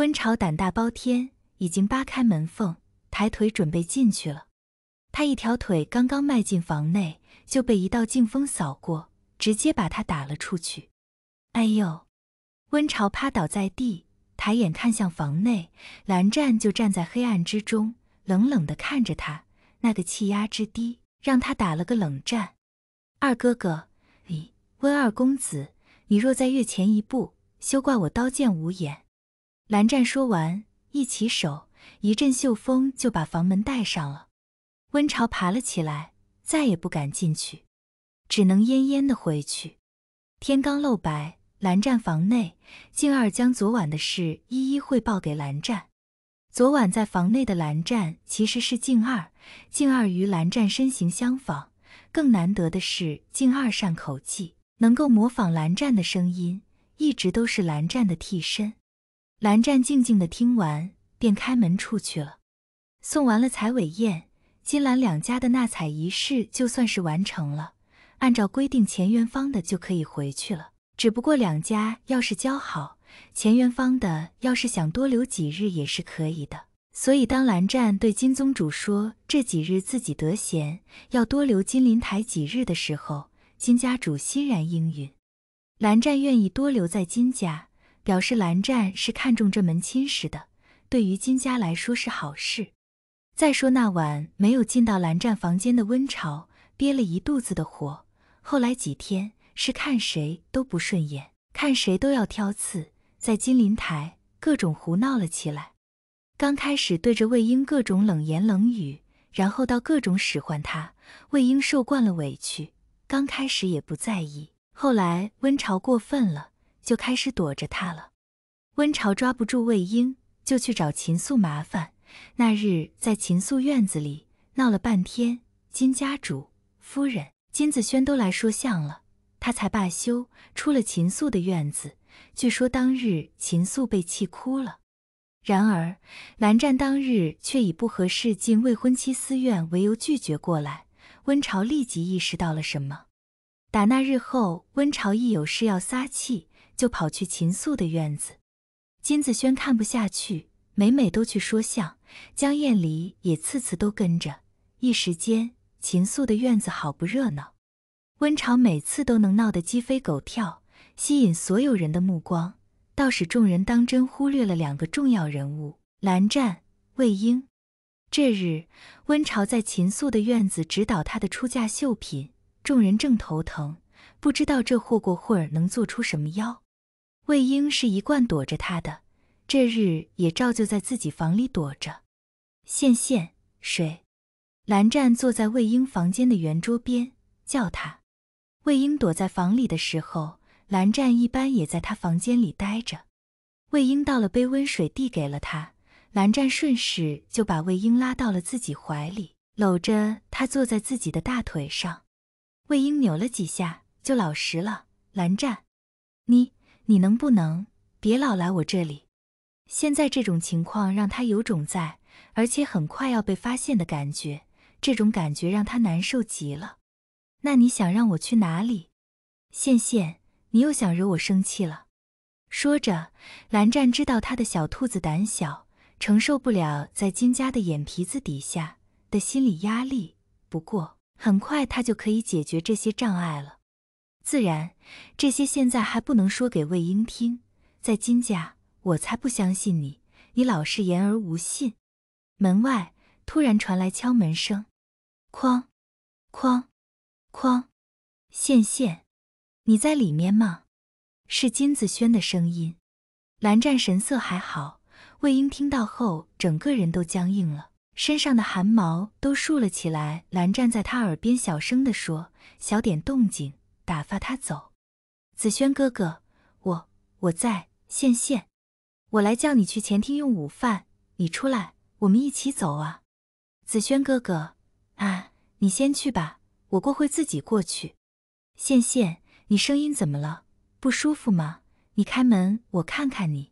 温潮胆大包天，已经扒开门缝，抬腿准备进去了。他一条腿刚刚迈进房内，就被一道劲风扫过，直接把他打了出去。哎呦！温潮趴倒在地，抬眼看向房内，蓝湛就站在黑暗之中，冷冷地看着他。那个气压之低，让他打了个冷战。二哥哥，你温二公子，你若在越前一步，休怪我刀剑无眼。蓝湛说完，一起手一阵秀风就把房门带上了。温晁爬了起来，再也不敢进去，只能恹恹的回去。天刚露白，蓝湛房内，静儿将昨晚的事一一汇报给蓝湛。昨晚在房内的蓝湛其实是静儿，静儿与蓝湛身形相仿，更难得的是静儿善口技，能够模仿蓝湛的声音，一直都是蓝湛的替身。蓝湛静静的听完，便开门出去了。送完了彩尾宴，金兰两家的纳彩仪式就算是完成了。按照规定，钱元方的就可以回去了。只不过两家要是交好，钱元方的要是想多留几日也是可以的。所以当蓝湛对金宗主说这几日自己得闲，要多留金林台几日的时候，金家主欣然应允。蓝湛愿意多留在金家。表示蓝湛是看中这门亲事的，对于金家来说是好事。再说那晚没有进到蓝湛房间的温潮，憋了一肚子的火。后来几天是看谁都不顺眼，看谁都要挑刺，在金陵台各种胡闹了起来。刚开始对着魏婴各种冷言冷语，然后到各种使唤他。魏婴受惯了委屈，刚开始也不在意，后来温潮过分了。就开始躲着他了。温晁抓不住魏婴，就去找秦素麻烦。那日在秦素院子里闹了半天，金家主、夫人、金子轩都来说相了，他才罢休，出了秦素的院子。据说当日秦素被气哭了。然而蓝湛当日却以不合适进未婚妻私院为由拒绝过来。温晁立即意识到了什么。打那日后，温晁一有事要撒气。就跑去秦素的院子，金子轩看不下去，每每都去说相，江厌离也次次都跟着，一时间秦素的院子好不热闹。温潮每次都能闹得鸡飞狗跳，吸引所有人的目光，倒使众人当真忽略了两个重要人物——蓝湛、魏婴。这日，温潮在秦素的院子指导她的出嫁绣品，众人正头疼，不知道这货过会儿能做出什么妖。魏婴是一贯躲着他的，这日也照旧在自己房里躲着。羡羡，水。蓝湛坐在魏婴房间的圆桌边，叫他。魏婴躲在房里的时候，蓝湛一般也在他房间里待着。魏婴倒了杯温水递给了他，蓝湛顺势就把魏婴拉到了自己怀里，搂着他坐在自己的大腿上。魏婴扭了几下就老实了。蓝湛，你。你能不能别老来我这里？现在这种情况让他有种在，而且很快要被发现的感觉，这种感觉让他难受极了。那你想让我去哪里？羡羡，你又想惹我生气了。说着，蓝湛知道他的小兔子胆小，承受不了在金家的眼皮子底下的心理压力。不过，很快他就可以解决这些障碍了。自然，这些现在还不能说给魏婴听。在金家，我才不相信你，你老是言而无信。门外突然传来敲门声，哐，哐，哐。羡羡，你在里面吗？是金子轩的声音。蓝湛神色还好，魏婴听到后，整个人都僵硬了，身上的汗毛都竖了起来。蓝湛在他耳边小声的说：“小点动静。”打发他走，子轩哥哥，我我在，羡羡，我来叫你去前厅用午饭，你出来，我们一起走啊。子轩哥哥，啊，你先去吧，我过会自己过去。羡羡，你声音怎么了？不舒服吗？你开门，我看看你。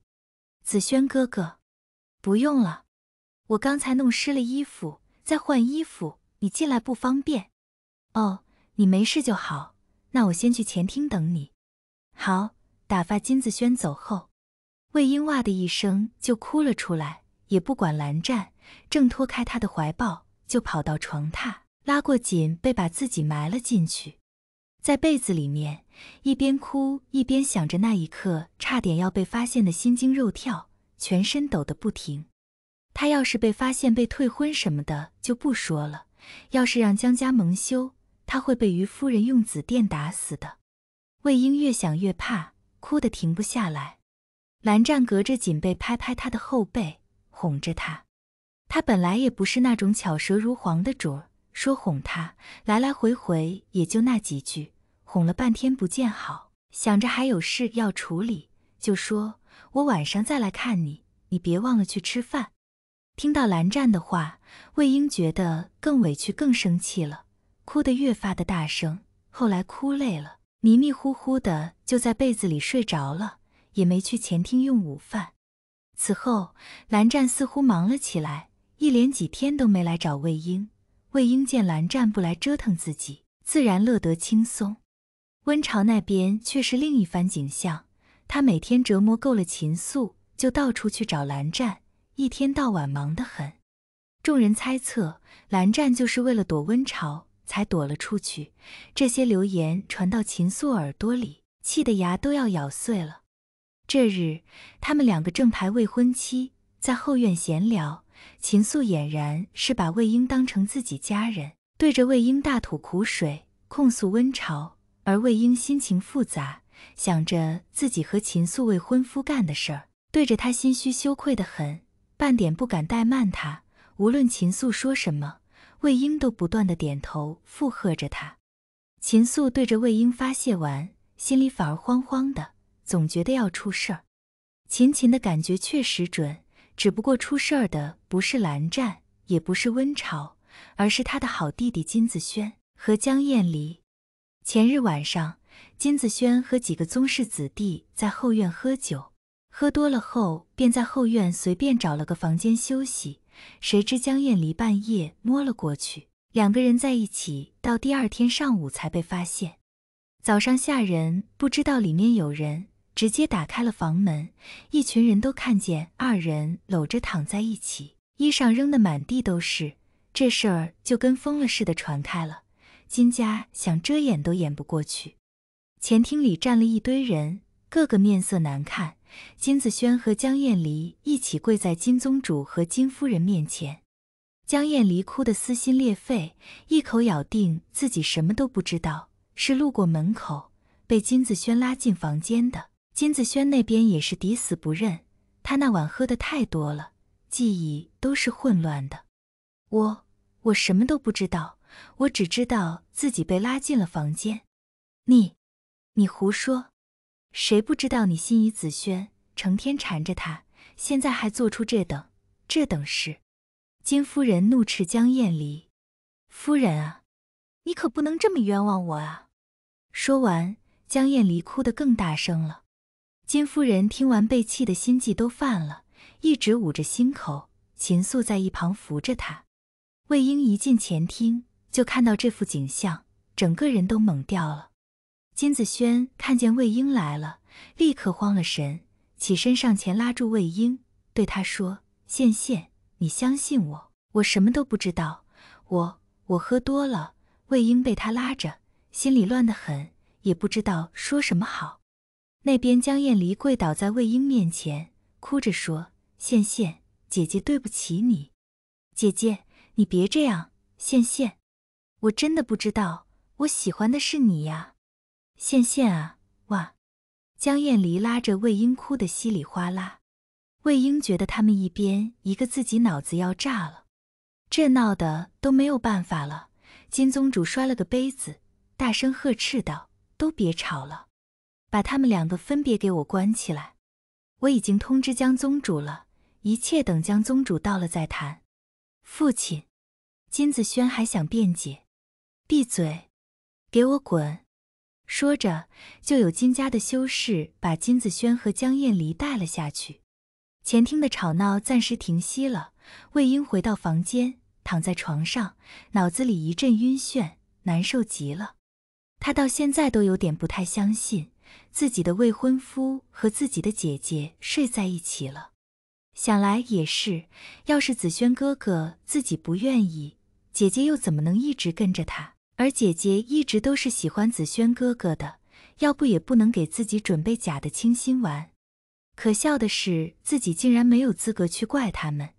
子轩哥哥，不用了，我刚才弄湿了衣服，在换衣服，你进来不方便。哦，你没事就好。那我先去前厅等你。好，打发金子轩走后，魏婴哇的一声就哭了出来，也不管蓝湛，挣脱开他的怀抱，就跑到床榻，拉过锦被把自己埋了进去，在被子里面一边哭一边想着那一刻差点要被发现的心惊肉跳，全身抖得不停。他要是被发现被退婚什么的就不说了，要是让江家蒙羞。他会被于夫人用紫电打死的。魏婴越想越怕，哭得停不下来。蓝湛隔着锦被拍拍他的后背，哄着他。他本来也不是那种巧舌如簧的主儿，说哄他，来来回回也就那几句，哄了半天不见好。想着还有事要处理，就说：“我晚上再来看你，你别忘了去吃饭。”听到蓝湛的话，魏婴觉得更委屈、更生气了。哭得越发的大声，后来哭累了，迷迷糊糊的就在被子里睡着了，也没去前厅用午饭。此后，蓝湛似乎忙了起来，一连几天都没来找魏婴。魏婴见蓝湛不来折腾自己，自然乐得轻松。温晁那边却是另一番景象，他每天折磨够了秦愫，就到处去找蓝湛，一天到晚忙得很。众人猜测，蓝湛就是为了躲温晁。才躲了出去。这些流言传到秦素耳朵里，气得牙都要咬碎了。这日，他们两个正牌未婚妻在后院闲聊，秦素俨然是把魏婴当成自己家人，对着魏婴大吐苦水，控诉温晁。而魏婴心情复杂，想着自己和秦素未婚夫干的事儿，对着他心虚羞愧的很，半点不敢怠慢他，无论秦素说什么。魏婴都不断的点头附和着他，秦素对着魏婴发泄完，心里反而慌慌的，总觉得要出事儿。秦秦的感觉确实准，只不过出事儿的不是蓝湛，也不是温晁，而是他的好弟弟金子轩和江厌离。前日晚上，金子轩和几个宗室子弟在后院喝酒，喝多了后便在后院随便找了个房间休息。谁知江燕离半夜摸了过去，两个人在一起，到第二天上午才被发现。早上下人不知道里面有人，直接打开了房门，一群人都看见二人搂着躺在一起，衣裳扔得满地都是。这事儿就跟疯了似的传开了，金家想遮掩都掩不过去。前厅里站了一堆人，个个面色难看。金子轩和江燕离一起跪在金宗主和金夫人面前，江燕离哭得撕心裂肺，一口咬定自己什么都不知道，是路过门口被金子轩拉进房间的。金子轩那边也是抵死不认，他那晚喝的太多了，记忆都是混乱的。我我什么都不知道，我只知道自己被拉进了房间。你你胡说。谁不知道你心仪紫萱，成天缠着她，现在还做出这等这等事？金夫人怒斥江晏离：“夫人啊，你可不能这么冤枉我啊！”说完，江晏离哭得更大声了。金夫人听完，被气的心悸都犯了，一直捂着心口。秦素在一旁扶着她。魏婴一进前厅，就看到这幅景象，整个人都懵掉了。金子轩看见魏婴来了，立刻慌了神，起身上前拉住魏婴，对他说：“羡羡，你相信我，我什么都不知道，我我喝多了。”魏婴被他拉着，心里乱得很，也不知道说什么好。那边江晏离跪倒在魏婴面前，哭着说：“羡羡，姐姐对不起你，姐姐你别这样，羡羡，我真的不知道，我喜欢的是你呀。”羡羡啊！哇，江艳离拉着魏婴哭得稀里哗啦。魏婴觉得他们一边一个，自己脑子要炸了。这闹的都没有办法了。金宗主摔了个杯子，大声呵斥道：“都别吵了，把他们两个分别给我关起来。我已经通知江宗主了，一切等江宗主到了再谈。”父亲，金子轩还想辩解，闭嘴，给我滚！说着，就有金家的修士把金子轩和江燕离带了下去。前厅的吵闹暂时停息了。魏婴回到房间，躺在床上，脑子里一阵晕眩，难受极了。他到现在都有点不太相信自己的未婚夫和自己的姐姐睡在一起了。想来也是，要是子轩哥哥自己不愿意，姐姐又怎么能一直跟着他？而姐姐一直都是喜欢子轩哥哥的，要不也不能给自己准备假的清心丸。可笑的是，自己竟然没有资格去怪他们。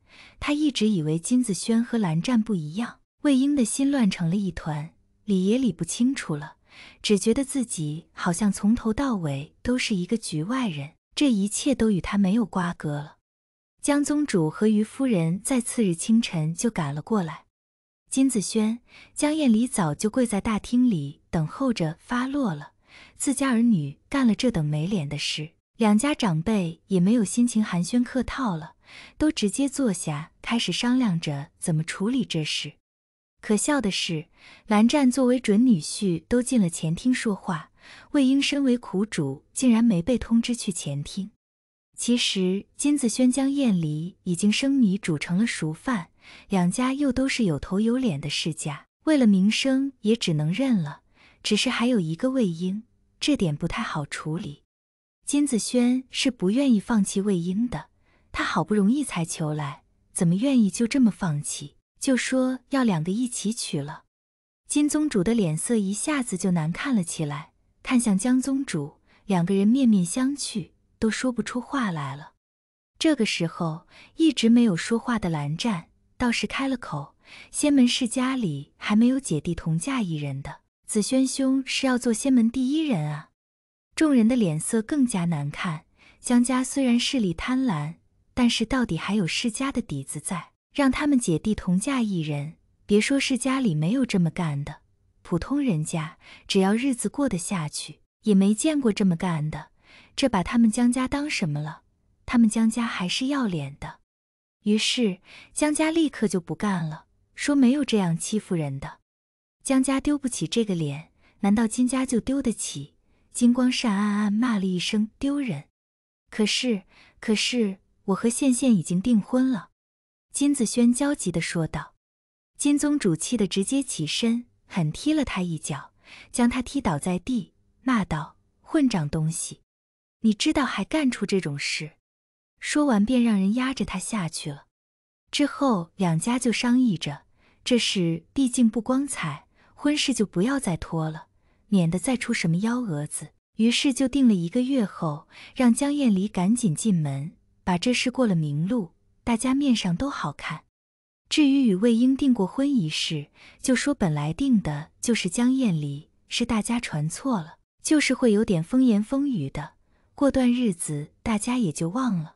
他一直以为金子轩和蓝湛不一样。魏婴的心乱成了一团，理也理不清楚了，只觉得自己好像从头到尾都是一个局外人，这一切都与他没有瓜葛了。江宗主和于夫人在次日清晨就赶了过来。金子轩、江艳里早就跪在大厅里等候着发落了。自家儿女干了这等没脸的事，两家长辈也没有心情寒暄客套了，都直接坐下开始商量着怎么处理这事。可笑的是，蓝湛作为准女婿都进了前厅说话，魏婴身为苦主竟然没被通知去前厅。其实，金子轩、江艳里已经生米煮成了熟饭。两家又都是有头有脸的世家，为了名声也只能认了。只是还有一个魏婴，这点不太好处理。金子轩是不愿意放弃魏婴的，他好不容易才求来，怎么愿意就这么放弃？就说要两个一起娶了。金宗主的脸色一下子就难看了起来，看向江宗主，两个人面面相觑，都说不出话来了。这个时候，一直没有说话的蓝湛。倒是开了口，仙门世家里还没有姐弟同嫁一人的。子轩兄是要做仙门第一人啊！众人的脸色更加难看。江家虽然势力贪婪，但是到底还有世家的底子在，让他们姐弟同嫁一人，别说世家里没有这么干的，普通人家只要日子过得下去，也没见过这么干的。这把他们江家当什么了？他们江家还是要脸的。于是江家立刻就不干了，说没有这样欺负人的。江家丢不起这个脸，难道金家就丢得起？金光善暗暗骂了一声丢人。可是，可是我和羡羡已经订婚了。金子轩焦急地说道。金宗主气得直接起身，狠踢了他一脚，将他踢倒在地，骂道：“混账东西，你知道还干出这种事！”说完，便让人压着他下去了。之后，两家就商议着，这事毕竟不光彩，婚事就不要再拖了，免得再出什么幺蛾子。于是就定了一个月后，让江艳离赶紧进门，把这事过了明路，大家面上都好看。至于与魏婴订过婚一事，就说本来定的就是江艳离，是大家传错了，就是会有点风言风语的，过段日子大家也就忘了。